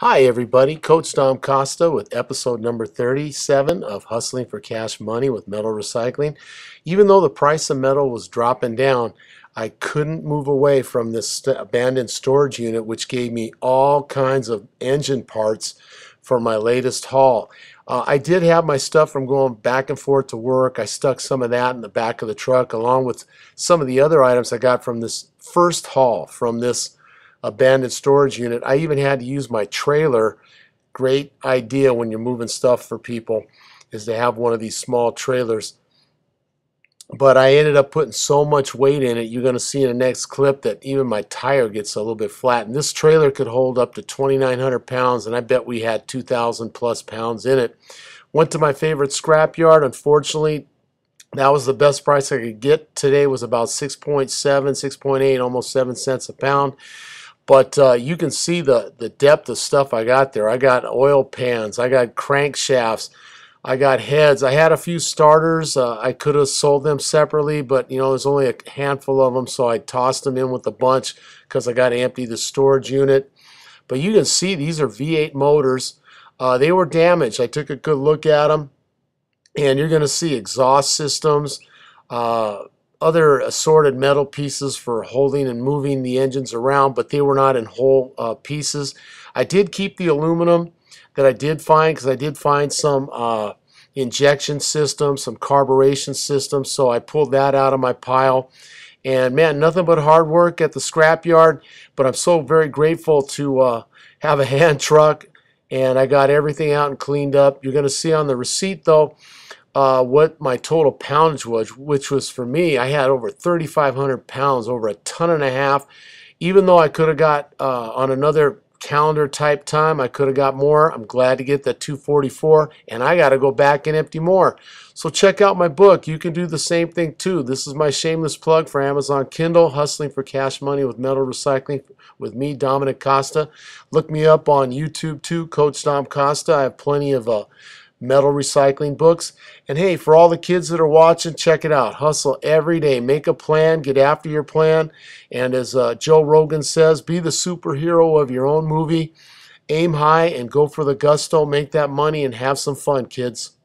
Hi, everybody. Coach Dom Costa with episode number 37 of Hustling for Cash Money with Metal Recycling. Even though the price of metal was dropping down, I couldn't move away from this abandoned storage unit, which gave me all kinds of engine parts for my latest haul. Uh, I did have my stuff from going back and forth to work. I stuck some of that in the back of the truck, along with some of the other items I got from this first haul from this abandoned storage unit. I even had to use my trailer. Great idea when you're moving stuff for people is to have one of these small trailers. But I ended up putting so much weight in it, you're going to see in the next clip that even my tire gets a little bit flat. And this trailer could hold up to 2,900 pounds, and I bet we had 2,000 plus pounds in it. Went to my favorite scrapyard. Unfortunately, that was the best price I could get. Today was about 6.7, 6.8, almost 7 cents a pound. But uh, you can see the, the depth of stuff I got there. I got oil pans. I got crankshafts. I got heads. I had a few starters. Uh, I could have sold them separately, but you know, there's only a handful of them, so I tossed them in with a bunch because I got to empty the storage unit. But you can see these are V8 motors. Uh, they were damaged. I took a good look at them, and you're going to see exhaust systems, uh, other assorted metal pieces for holding and moving the engines around, but they were not in whole uh, pieces. I did keep the aluminum that I did find because I did find some uh, injection systems, some carburation systems, so I pulled that out of my pile. And man, nothing but hard work at the scrapyard, but I'm so very grateful to uh, have a hand truck and I got everything out and cleaned up. You're going to see on the receipt though, uh, what my total poundage was, which was for me, I had over 3,500 pounds, over a ton and a half. Even though I could have got uh, on another calendar type time, I could have got more. I'm glad to get that 244, and I got to go back and empty more. So check out my book. You can do the same thing too. This is my shameless plug for Amazon Kindle, Hustling for Cash Money with Metal Recycling with me, Dominic Costa. Look me up on YouTube too, Coach Dom Costa. I have plenty of. Uh, metal recycling books. And hey, for all the kids that are watching, check it out. Hustle every day. Make a plan. Get after your plan. And as uh, Joe Rogan says, be the superhero of your own movie. Aim high and go for the gusto. Make that money and have some fun, kids.